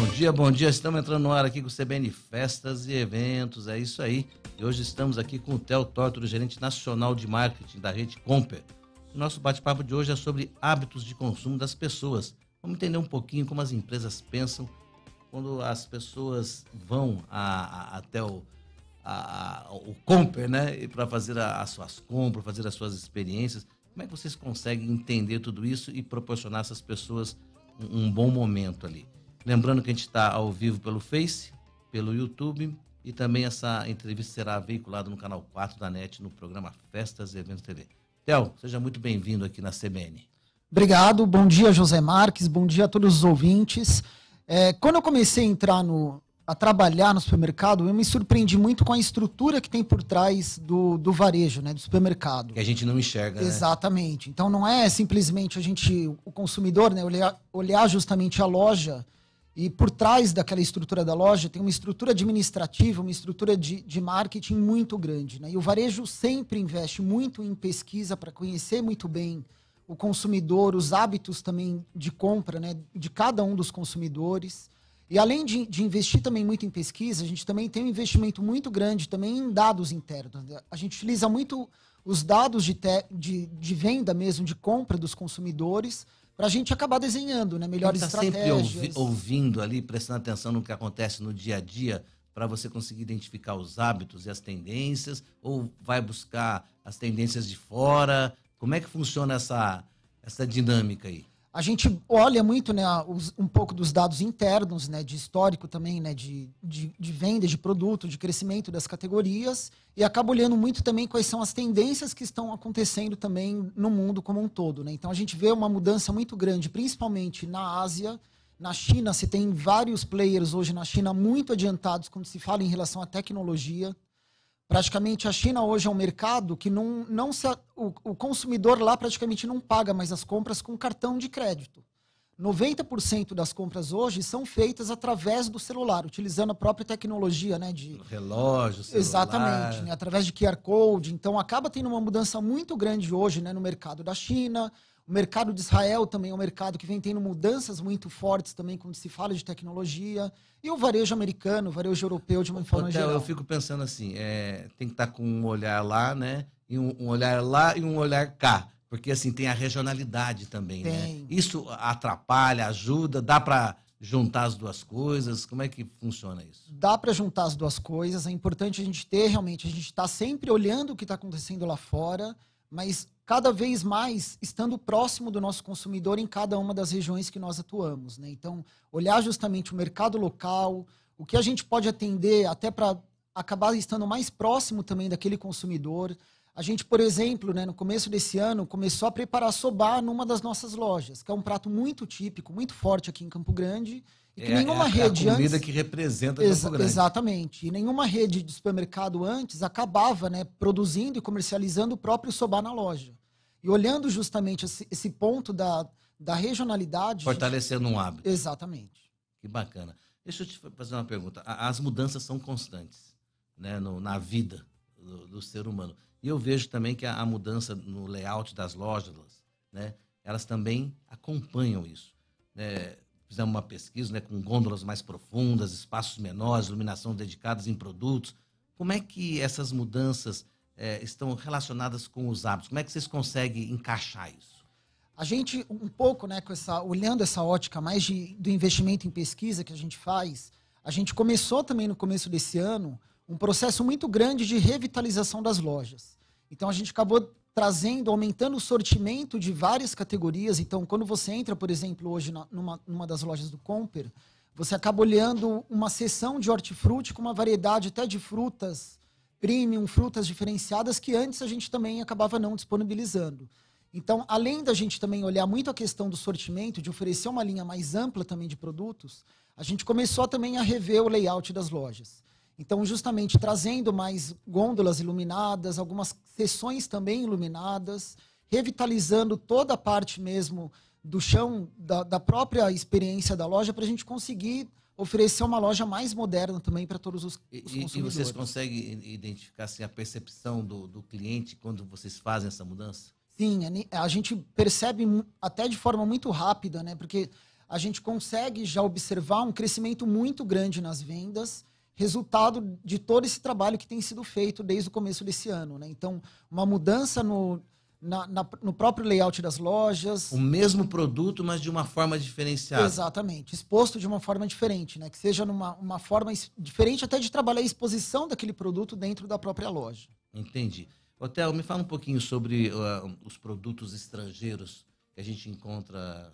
Bom dia, bom dia. Estamos entrando no ar aqui com o CBN Festas e Eventos. É isso aí. E hoje estamos aqui com o Theo Tortoro, gerente nacional de marketing da rede Comper. O nosso bate-papo de hoje é sobre hábitos de consumo das pessoas. Vamos entender um pouquinho como as empresas pensam quando as pessoas vão a, a, até o, a, o Comper, né? Para fazer as suas compras, fazer as suas experiências. Como é que vocês conseguem entender tudo isso e proporcionar a essas pessoas um, um bom momento ali? Lembrando que a gente está ao vivo pelo Face, pelo YouTube e também essa entrevista será veiculada no canal 4 da NET no programa Festas e Eventos TV. Theo, seja muito bem-vindo aqui na CBN. Obrigado, bom dia José Marques, bom dia a todos os ouvintes. É, quando eu comecei a entrar no, a trabalhar no supermercado, eu me surpreendi muito com a estrutura que tem por trás do, do varejo, né, do supermercado. Que a gente não enxerga, né? Exatamente. Né? Então não é simplesmente a gente, o consumidor, né, olhar, olhar justamente a loja e por trás daquela estrutura da loja tem uma estrutura administrativa, uma estrutura de, de marketing muito grande. Né? E o varejo sempre investe muito em pesquisa para conhecer muito bem o consumidor, os hábitos também de compra né? de cada um dos consumidores. E além de, de investir também muito em pesquisa, a gente também tem um investimento muito grande também em dados internos. Né? A gente utiliza muito os dados de, te, de, de venda mesmo, de compra dos consumidores, para a gente acabar desenhando né, melhores tá estratégias. sempre ouvindo ali, prestando atenção no que acontece no dia a dia, para você conseguir identificar os hábitos e as tendências, ou vai buscar as tendências de fora? Como é que funciona essa, essa dinâmica aí? a gente olha muito né, os, um pouco dos dados internos, né, de histórico também, né, de, de, de de produto, de crescimento das categorias, e acaba olhando muito também quais são as tendências que estão acontecendo também no mundo como um todo. Né? Então a gente vê uma mudança muito grande, principalmente na Ásia. Na China, se tem vários players hoje na China muito adiantados quando se fala em relação à tecnologia. Praticamente a China hoje é um mercado que não, não se, o, o consumidor lá praticamente não paga mais as compras com cartão de crédito. 90% das compras hoje são feitas através do celular, utilizando a própria tecnologia, né? De relógio, celular. Exatamente, né, através de QR Code. Então acaba tendo uma mudança muito grande hoje né, no mercado da China, o mercado de Israel também é um mercado que vem tendo mudanças muito fortes também quando se fala de tecnologia. E o varejo americano, o varejo europeu de uma forma Hotel, geral. Eu fico pensando assim, é, tem que estar tá com um olhar lá, né? E um, um olhar lá e um olhar cá. Porque assim, tem a regionalidade também, né? tem. né? Isso atrapalha, ajuda, dá para juntar as duas coisas? Como é que funciona isso? Dá para juntar as duas coisas. É importante a gente ter realmente, a gente está sempre olhando o que está acontecendo lá fora, mas cada vez mais estando próximo do nosso consumidor em cada uma das regiões que nós atuamos. Né? Então, olhar justamente o mercado local, o que a gente pode atender até para acabar estando mais próximo também daquele consumidor. A gente, por exemplo, né, no começo desse ano, começou a preparar sobar numa das nossas lojas, que é um prato muito típico, muito forte aqui em Campo Grande. E que é, nenhuma é a, rede a comida antes... que representa Exa Campo Grande. Exatamente. E nenhuma rede de supermercado antes acabava né, produzindo e comercializando o próprio sobar na loja. E olhando justamente esse, esse ponto da, da regionalidade. Fortalecendo gente... um hábito. Exatamente. Que bacana. Deixa eu te fazer uma pergunta. As mudanças são constantes né, no, na vida do, do, ser humano. E eu vejo também que a, a mudança no layout das lojas, né, elas também acompanham isso. Né? Fizemos uma pesquisa né, com gôndolas mais profundas, espaços menores, iluminação dedicadas em produtos. Como é que essas mudanças é, estão relacionadas com os hábitos. Como é que vocês conseguem encaixar isso? A gente, um pouco, né, com essa, olhando essa ótica mais de, do investimento em pesquisa que a gente faz, a gente começou também no começo desse ano um processo muito grande de revitalização das lojas. Então a gente acabou trazendo, aumentando o sortimento de várias categorias. Então, quando você entra, por exemplo, hoje numa, numa das lojas do Comper, você acaba olhando uma seção de hortifruti com uma variedade até de frutas premium, frutas diferenciadas que antes a gente também acabava não disponibilizando. Então, além da gente também olhar muito a questão do sortimento, de oferecer uma linha mais ampla também de produtos, a gente começou também a rever o layout das lojas. Então, justamente trazendo mais gôndolas iluminadas, algumas seções também iluminadas, revitalizando toda a parte mesmo do chão da, da própria experiência da loja para a gente conseguir oferecer uma loja mais moderna também para todos os, os e, consumidores. E vocês conseguem identificar assim, a percepção do, do cliente quando vocês fazem essa mudança? Sim, a, a gente percebe até de forma muito rápida, né? Porque a gente consegue já observar um crescimento muito grande nas vendas, resultado de todo esse trabalho que tem sido feito desde o começo desse ano. Né? Então, uma mudança no, na, na, no próprio layout das lojas. O mesmo produto, mas de uma forma diferenciada. Exatamente, exposto de uma forma diferente, né? Que seja numa uma forma diferente até de trabalhar a exposição daquele produto dentro da própria loja. Entendi. Hotel, me fala um pouquinho sobre uh, os produtos estrangeiros que a gente encontra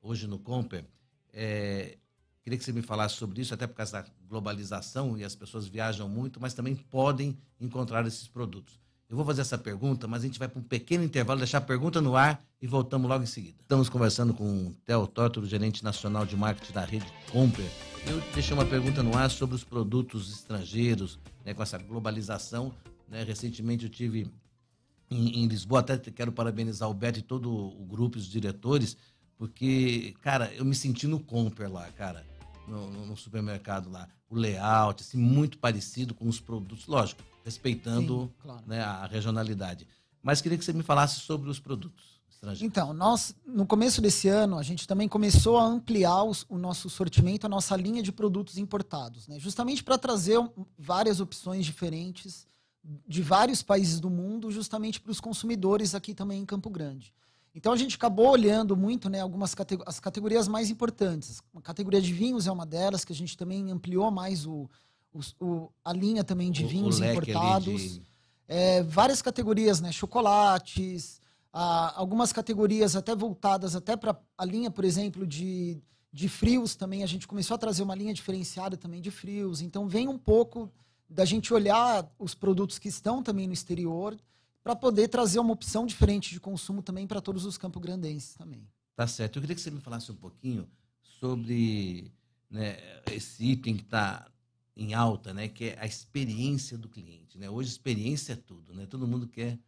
hoje no Comper. É, queria que você me falasse sobre isso, até por causa da globalização e as pessoas viajam muito, mas também podem encontrar esses produtos. Eu vou fazer essa pergunta, mas a gente vai para um pequeno intervalo, deixar a pergunta no ar e voltamos logo em seguida. Estamos conversando com o Theo Tórtolo, gerente nacional de marketing da rede Comper. Eu deixei uma pergunta no ar sobre os produtos estrangeiros, né, com essa globalização. Né? Recentemente eu tive em, em, Lisboa, até quero parabenizar o Beto e todo o grupo, os diretores, porque, cara, eu me senti no Comper lá, cara, no, no supermercado lá o layout, assim, muito parecido com os produtos, lógico, respeitando Sim, claro. né, a regionalidade. Mas queria que você me falasse sobre os produtos estrangeiros. Então, nós, no começo desse ano, a gente também começou a ampliar os, o nosso sortimento, a nossa linha de produtos importados, né? justamente para trazer várias opções diferentes de vários países do mundo, justamente para os consumidores aqui também em Campo Grande. Então a gente acabou olhando muito né, algumas categ as categorias mais importantes. A categoria de vinhos é uma delas, que a gente também ampliou mais o, o, o a linha também de o, vinhos importados. De... É, várias categorias, né? Chocolates, a, algumas categorias até voltadas até para a linha, por exemplo, de, de frios também. A gente começou a trazer uma linha diferenciada também de frios. Então vem um pouco da gente olhar os produtos que estão também no exterior para poder trazer uma opção diferente de consumo também para todos os campo-grandenses também. Tá certo. Eu queria que você me falasse um pouquinho sobre né, esse item que está em alta, né, que é a experiência do cliente. Né? Hoje, experiência é tudo, né? todo mundo quer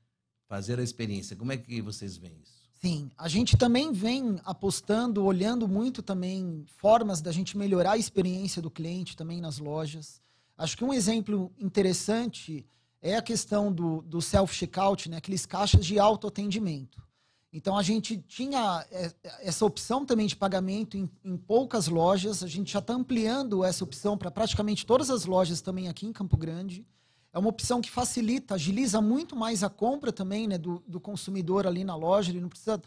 fazer a experiência. Como é que vocês veem isso? Sim, a gente também vem apostando, olhando muito também formas da gente melhorar a experiência do cliente também nas lojas. Acho que um exemplo interessante é a questão do, do self-checkout, né? aqueles caixas de autoatendimento. Então, a gente tinha é, essa opção também de pagamento em, em poucas lojas, a gente já está ampliando essa opção para praticamente todas as lojas também aqui em Campo Grande. É uma opção que facilita, agiliza muito mais a compra também né, do, do consumidor ali na loja, ele não precisa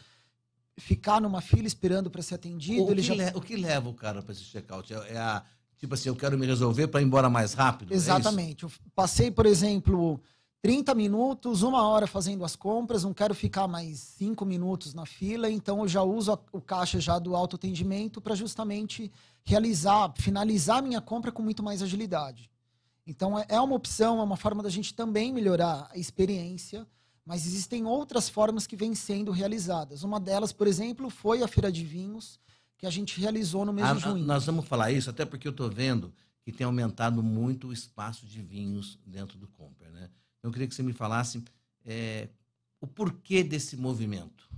ficar numa fila esperando para ser atendido. O, que, já... le... o que, leva o cara para esse check-out? É, é a Tipo assim, eu quero me resolver para ir embora mais rápido. É Exatamente. É eu passei, por exemplo, 30 minutos, uma hora fazendo as compras, não quero ficar mais cinco minutos na fila, então eu já uso o caixa já do autoatendimento para justamente realizar, finalizar minha compra com muito mais agilidade. Então é, é uma opção, é uma forma da gente também melhorar a experiência, mas existem outras formas que vêm sendo realizadas. Uma delas, por exemplo, foi a feira de vinhos, que a gente realizou no mês ano. Ah, de junho. Nós vamos falar isso, até porque eu estou vendo que tem aumentado muito o espaço de vinhos dentro do Comper. Né? Eu queria que você me falasse é, o porquê desse movimento.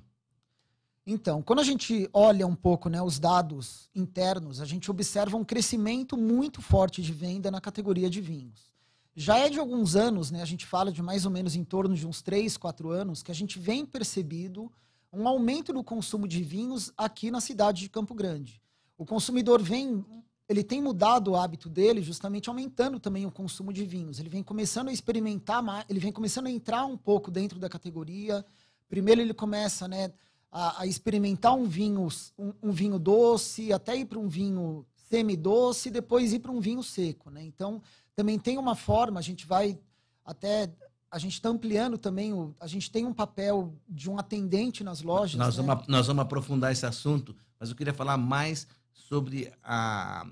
Então, quando a gente olha um pouco né, os dados internos, a gente observa um crescimento muito forte de venda na categoria de vinhos. Já é de alguns anos, né, a gente fala de mais ou menos em torno de uns 3, 4 anos, que a gente vem percebido um aumento no consumo de vinhos aqui na cidade de Campo Grande. O consumidor vem, ele tem mudado o hábito dele, justamente aumentando também o consumo de vinhos. Ele vem começando a experimentar ele vem começando a entrar um pouco dentro da categoria. Primeiro ele começa, né, a, a experimentar um vinho, um, um vinho doce, até ir para um vinho semi doce, depois ir para um vinho seco, né? Então, também tem uma forma, a gente vai até a gente está ampliando também, o, a gente tem um papel de um atendente nas lojas. Nós, né? vamos, nós vamos aprofundar esse assunto, mas eu queria falar mais sobre a,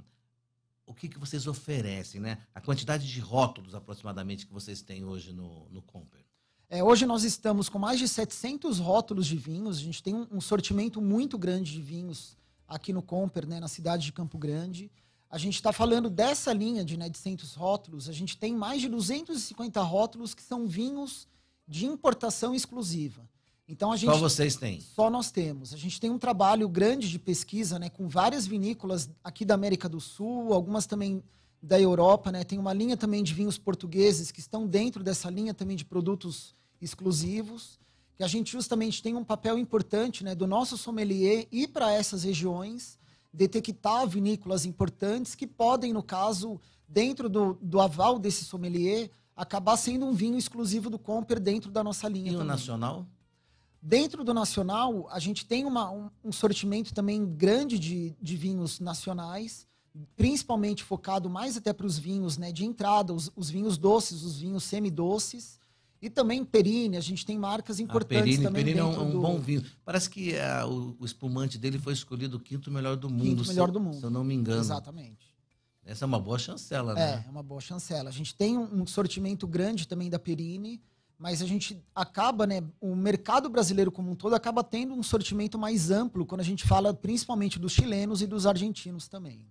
o que, que vocês oferecem, né? a quantidade de rótulos aproximadamente que vocês têm hoje no, no Comper. É, hoje nós estamos com mais de 700 rótulos de vinhos, a gente tem um, um sortimento muito grande de vinhos aqui no Comper, né? na cidade de Campo Grande. A gente está falando dessa linha de, né, 100 rótulos. A gente tem mais de 250 rótulos que são vinhos de importação exclusiva. Então a gente só vocês têm. Só nós temos. A gente tem um trabalho grande de pesquisa, né, com várias vinícolas aqui da América do Sul, algumas também da Europa, né? Tem uma linha também de vinhos portugueses que estão dentro dessa linha também de produtos exclusivos, que a gente justamente tem um papel importante, né, do nosso sommelier ir para essas regiões detectar vinícolas importantes que podem, no caso, dentro do, do aval desse sommelier, acabar sendo um vinho exclusivo do Comper dentro da nossa linha. E também. nacional? Dentro do nacional, a gente tem uma, um, um, sortimento também grande de, de vinhos nacionais, principalmente focado mais até para os vinhos né, de entrada, os, os vinhos doces, os vinhos semidoces. E também Perini, a gente tem marcas ah, importantes a Perini, também. Perini é, é um, do... bom vinho. Parece que é, o, o, espumante dele foi escolhido o quinto melhor do mundo. Quinto melhor se, do mundo. Se eu não me engano. Exatamente. Essa é uma boa chancela, né? É, é uma boa chancela. A gente tem um, sortimento grande também da Perini, mas a gente acaba, né? O mercado brasileiro como um todo acaba tendo um sortimento mais amplo quando a gente fala principalmente dos chilenos e dos argentinos também.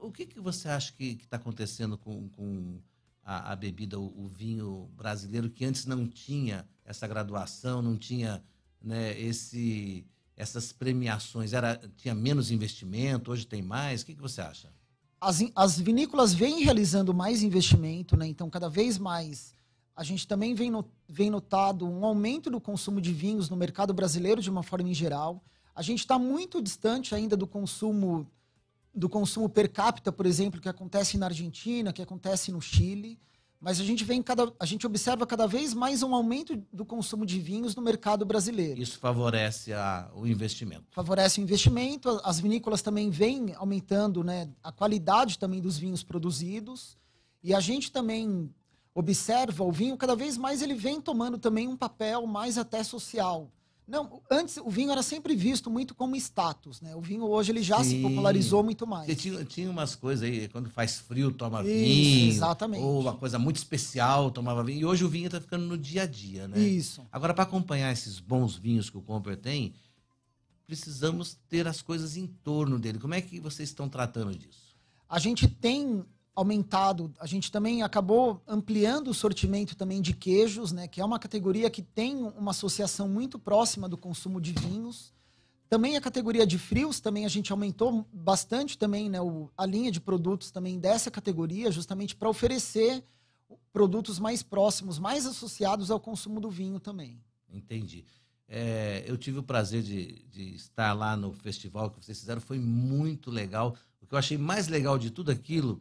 O que, que você acha que está acontecendo com, com a, a bebida, o, o, vinho brasileiro, que antes não tinha essa graduação, não tinha né, esse, essas premiações. Era, tinha menos investimento, hoje tem mais. O que, que você acha? As, as vinícolas vêm realizando mais investimento, né? então cada vez mais a gente também vem, no, vem notado um aumento do consumo de vinhos no mercado brasileiro de uma forma em geral. A gente está muito distante ainda do consumo do consumo per capita, por exemplo, que acontece na Argentina, que acontece no Chile, mas a gente vem cada, a gente observa cada vez mais um aumento do consumo de vinhos no mercado brasileiro. Isso favorece a, o investimento. Favorece o investimento. As vinícolas também vêm aumentando, né, a qualidade também dos vinhos produzidos. E a gente também observa o vinho cada vez mais ele vem tomando também um papel mais até social. Não, antes o vinho era sempre visto muito como status, né? O vinho hoje ele já Sim. se popularizou muito mais. Tinha, tinha, umas coisas aí, quando faz frio toma Isso, vinho. Exatamente. Ou uma coisa muito especial tomava vinho. E hoje o vinho está ficando no dia a dia, né? Isso. Agora, para acompanhar esses bons vinhos que o Comper tem, precisamos ter as coisas em torno dele. Como é que vocês estão tratando disso? A gente tem aumentado. A gente também acabou ampliando o sortimento também de queijos, né, que é uma categoria que tem uma associação muito próxima do consumo de vinhos. Também a categoria de frios, também a gente aumentou bastante também né, o, a linha de produtos também dessa categoria, justamente para oferecer produtos mais próximos, mais associados ao consumo do vinho também. Entendi. É, eu tive o prazer de, de estar lá no festival que vocês fizeram, foi muito legal. O que eu achei mais legal de tudo aquilo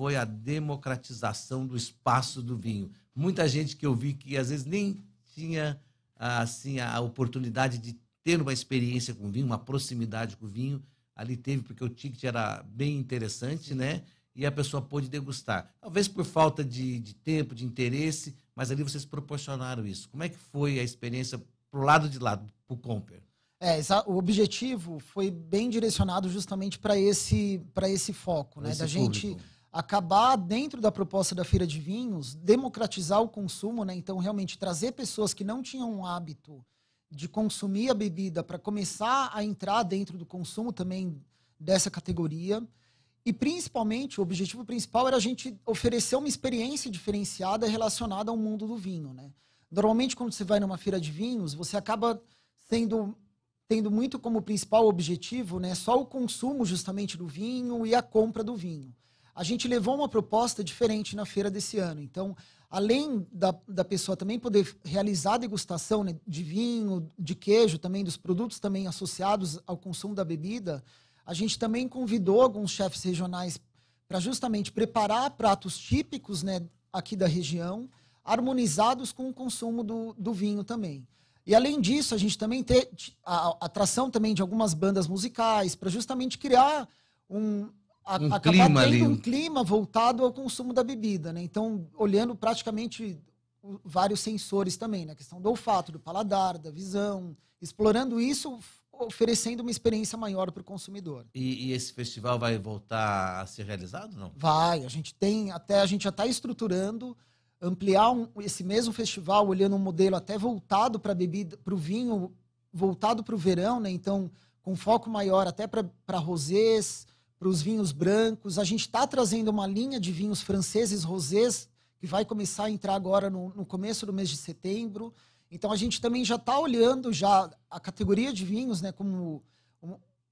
foi a democratização do espaço do vinho. Muita gente que eu vi que às vezes nem tinha assim a oportunidade de ter uma experiência com vinho, uma proximidade com vinho, ali teve porque o ticket era bem interessante, né? E a pessoa pôde degustar. Talvez por falta de, de tempo, de interesse, mas ali vocês proporcionaram isso. Como é que foi a experiência pro lado de lá, pro Comper? É, o objetivo foi bem direcionado justamente para esse, esse foco, né? pra né? Esse da público. gente acabar dentro da proposta da feira de vinhos, democratizar o consumo, né? Então realmente trazer pessoas que não tinham um hábito de consumir a bebida para começar a entrar dentro do consumo também dessa categoria. E principalmente, o objetivo principal era a gente oferecer uma experiência diferenciada relacionada ao mundo do vinho, né? Normalmente quando você vai numa feira de vinhos, você acaba sendo tendo muito como principal objetivo, né, só o consumo justamente do vinho e a compra do vinho a gente levou uma proposta diferente na feira desse ano. Então, além da, da pessoa também poder realizar degustação né, de vinho, de queijo também, dos produtos também associados ao consumo da bebida, a gente também convidou alguns chefes regionais para justamente preparar pratos típicos né, aqui da região, harmonizados com o consumo do, do vinho também. E além disso, a gente também tem a atração também de algumas bandas musicais para justamente criar um, um acabar clima tendo ali. um clima voltado ao consumo da bebida, né? Então, olhando praticamente vários sensores também, na né? questão do olfato, do paladar, da visão, explorando isso, oferecendo uma experiência maior para o consumidor. E, e, esse festival vai voltar a ser realizado, não? Vai, a gente tem até a gente já está estruturando ampliar um, esse mesmo festival, olhando um modelo até voltado para bebida, para o vinho, voltado para o verão, né? Então, com foco maior até para rosés para os vinhos brancos. A gente está trazendo uma linha de vinhos franceses, rosés, que vai começar a entrar agora no, no começo do mês de setembro. Então a gente também já está olhando já a categoria de vinhos, né, como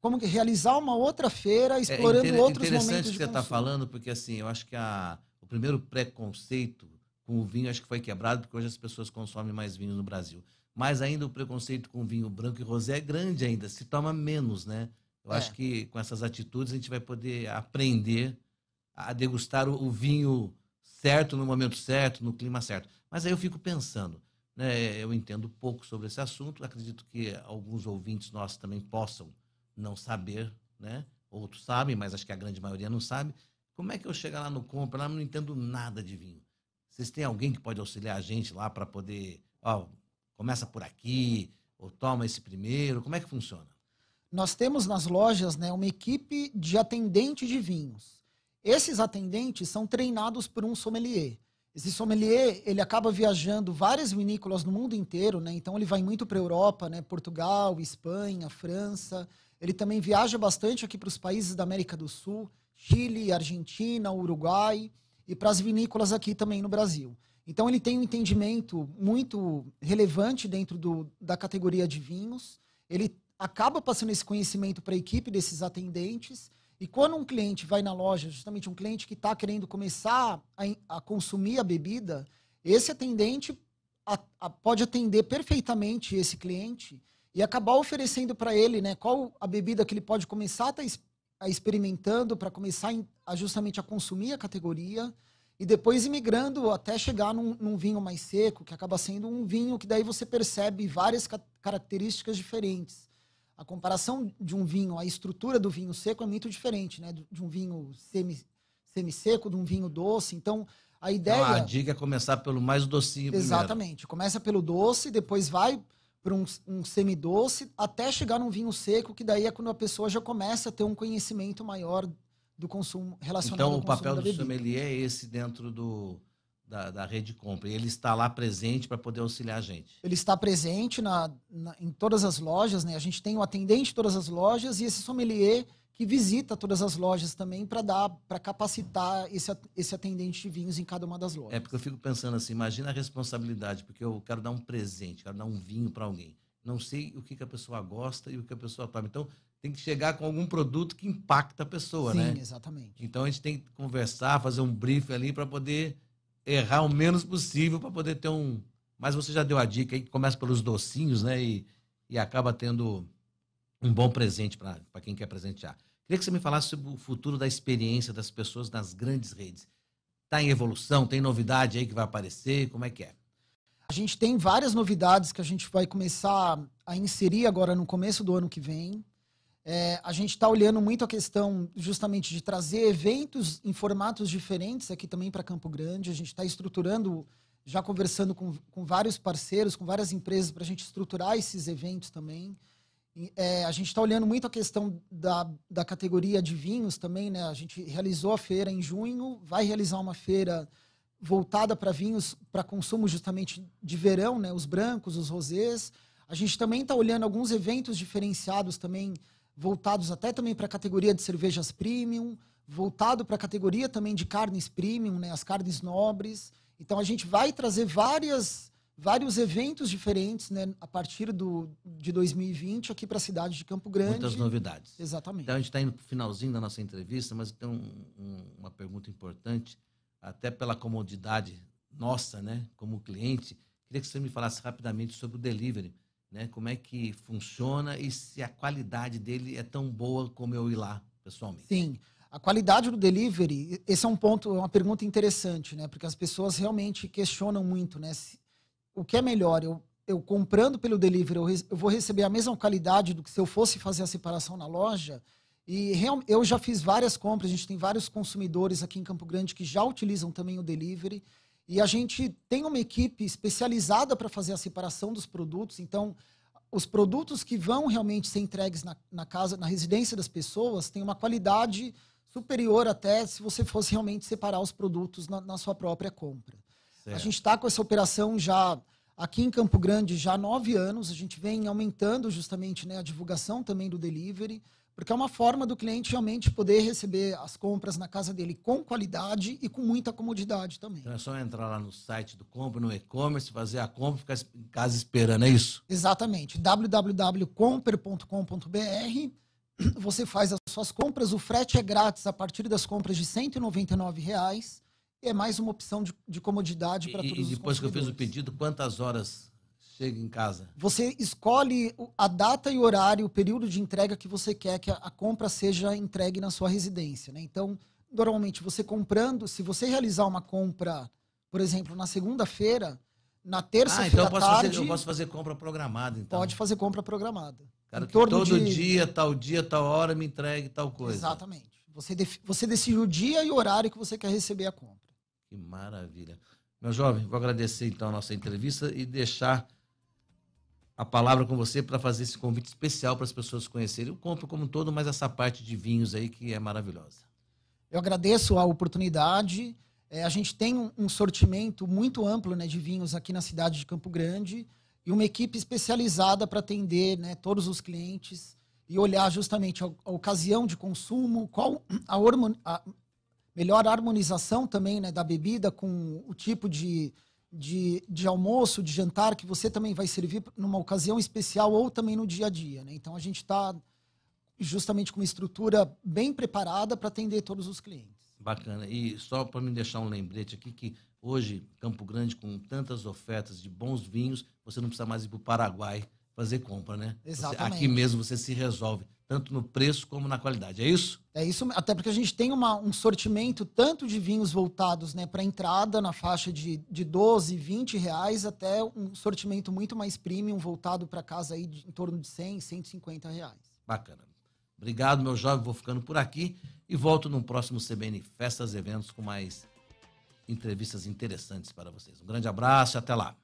como realizar uma outra feira, é, explorando é inter, outros momentos É Interessante que você está falando, porque assim eu acho que a, o primeiro preconceito com o vinho acho que foi quebrado, porque hoje as pessoas consomem mais vinho no Brasil. Mas ainda o preconceito com vinho branco e rosé é grande ainda, se toma menos, né? Eu é. acho que com essas atitudes a gente vai poder aprender a degustar o, o vinho certo no momento certo, no clima certo. Mas aí eu fico pensando, né, eu entendo pouco sobre esse assunto, acredito que alguns ouvintes nossos também possam não saber, né? outros sabem, mas acho que a grande maioria não sabe. Como é que eu chego lá no compra, lá não entendo nada de vinho? Vocês têm alguém que pode auxiliar a gente lá para poder, ó, começa por aqui, ou toma esse primeiro, como é que funciona? nós temos nas lojas né, uma equipe de atendente de vinhos. Esses atendentes são treinados por um sommelier. Esse sommelier, ele acaba viajando várias vinícolas no mundo inteiro, né? Então ele vai muito para a Europa, né? Portugal, Espanha, França. Ele também viaja bastante aqui para os países da América do Sul, Chile, Argentina, Uruguai e para as vinícolas aqui também no Brasil. Então ele tem um entendimento muito relevante dentro do, da categoria de vinhos. Ele acaba passando esse conhecimento para a equipe desses atendentes. E quando um cliente vai na loja, justamente um cliente que está querendo começar a, a, consumir a bebida, esse atendente a, a, pode atender perfeitamente esse cliente e acabar oferecendo para ele né, qual a bebida que ele pode começar a tá experimentando para começar a, justamente a consumir a categoria e depois imigrando até chegar num, num, vinho mais seco, que acaba sendo um vinho que daí você percebe várias ca características diferentes a comparação de um vinho, a estrutura do vinho seco é muito diferente, né? De um vinho semi, semi-seco, de um vinho doce. Então, a ideia. Então, a dica é começar pelo mais docinho Exatamente. Primeiro. Começa pelo doce, depois vai para um, um doce até chegar num vinho seco, que daí é quando a pessoa já começa a ter um conhecimento maior do consumo relacionado então, ao consumo Então, o papel do sommelier é esse dentro do da, da rede compra. E ele está lá presente para poder auxiliar a gente. Ele está presente na, na, em todas as lojas, né? A gente tem o atendente de todas as lojas e esse sommelier que visita todas as lojas também para dar para capacitar esse, esse atendente de vinhos em cada uma das lojas. É porque eu fico pensando assim, imagina a responsabilidade, porque eu quero dar um presente, quero dar um vinho para alguém. Não sei o que, que a pessoa gosta e o que a pessoa toma. Então, tem que chegar com algum produto que impacta a pessoa, Sim, né? Sim, exatamente. Então, a gente tem que conversar, fazer um briefing ali para poder errar o menos possível para poder ter um. Mas você já deu a dica aí, que começa pelos docinhos, né? E, e acaba tendo um bom presente para quem quer presentear. Queria que você me falasse sobre o futuro da experiência das pessoas nas grandes redes. Está em evolução? Tem novidade aí que vai aparecer? Como é que é? A gente tem várias novidades que a gente vai começar a inserir agora no começo do ano que vem. É, a gente está olhando muito a questão justamente de trazer eventos em formatos diferentes aqui também para Campo Grande. A gente está estruturando, já conversando com, com vários parceiros, com várias empresas, para a gente estruturar esses eventos também. É, a gente está olhando muito a questão da, da categoria de vinhos também, né? A gente realizou a feira em junho, vai realizar uma feira voltada para vinhos, para consumo justamente de verão, né? Os brancos, os rosés. A gente também está olhando alguns eventos diferenciados também voltados até também para a categoria de cervejas premium, voltado para a categoria também de carnes premium, né, as carnes nobres. Então a gente vai trazer várias, vários eventos diferentes né, a partir do, de 2020 aqui para a cidade de Campo Grande. Muitas novidades. Exatamente. Então a gente está indo para o finalzinho da nossa entrevista, mas tem um, um, uma pergunta importante, até pela comodidade nossa, né, como cliente. Queria que você me falasse rapidamente sobre o delivery né? Como é que funciona e se a qualidade dele é tão boa como eu ir lá pessoalmente? Sim. A qualidade do delivery, esse é um ponto, é uma pergunta interessante, né? Porque as pessoas realmente questionam muito, né? Se, o que é melhor, eu, eu comprando pelo delivery, eu, re, eu, vou receber a mesma qualidade do que se eu fosse fazer a separação na loja? E real, eu já fiz várias compras, a gente tem vários consumidores aqui em Campo Grande que já utilizam também o delivery. E a gente tem uma equipe especializada para fazer a separação dos produtos. Então, os produtos que vão realmente ser entregues na, na casa, na residência das pessoas, têm uma qualidade superior até se você fosse realmente separar os produtos na, na sua própria compra. Certo. A gente está com essa operação já aqui em Campo Grande já há nove anos. A gente vem aumentando justamente né, a divulgação também do delivery. Porque é uma forma do cliente realmente poder receber as compras na casa dele com qualidade e com muita comodidade também. Então é só entrar lá no site do Compra, no e-commerce, fazer a compra e ficar em casa esperando, é isso? Exatamente. www.comper.com.br você faz as suas compras, o frete é grátis a partir das compras de R$ 199. é mais uma opção de, de comodidade para todos os E depois que eu fiz o pedido, quantas horas chega em casa. Você escolhe a data e horário, o período de entrega que você quer que a compra seja entregue na sua residência. Né? Então, normalmente, você comprando, se você realizar uma compra, por exemplo, na segunda-feira, na terça-feira ah, então eu tarde... Fazer, eu posso fazer compra programada, então. Pode fazer compra programada. Cara, todo de... dia, tal dia, tal hora, me entregue tal coisa. Exatamente. Você, def... você decide o dia e o horário que você quer receber a compra. Que maravilha. Meu jovem, vou agradecer então a nossa entrevista e deixar a palavra com você para fazer esse convite especial para as pessoas conhecerem o compro como um todo, mas essa parte de vinhos aí que é maravilhosa. Eu agradeço a oportunidade. É, a gente tem um, um sortimento muito amplo né, de vinhos aqui na cidade de Campo Grande e uma equipe especializada para atender né, todos os clientes e olhar justamente a, a ocasião de consumo, qual a, hormon, a melhor harmonização também né, da bebida com o tipo de, de, de almoço, de jantar, que você também vai servir numa ocasião especial ou também no dia a dia. Né? Então a gente está justamente com uma estrutura bem preparada para atender todos os clientes. Bacana. E só para me deixar um lembrete aqui que hoje Campo Grande com tantas ofertas de bons vinhos, você não precisa mais ir para o Paraguai fazer compra, né? Exatamente. Você, aqui mesmo você se resolve tanto no preço como na qualidade. É isso? É isso, até porque a gente tem uma, um sortimento tanto de vinhos voltados né, para entrada na faixa de, de 12, 20 reais, até um sortimento muito mais premium voltado para casa aí de, em torno de 100, 150 reais. Bacana. Obrigado, meu jovem. Vou ficando por aqui e volto no próximo CBN Festas e Eventos com mais entrevistas interessantes para vocês. Um grande abraço e até lá.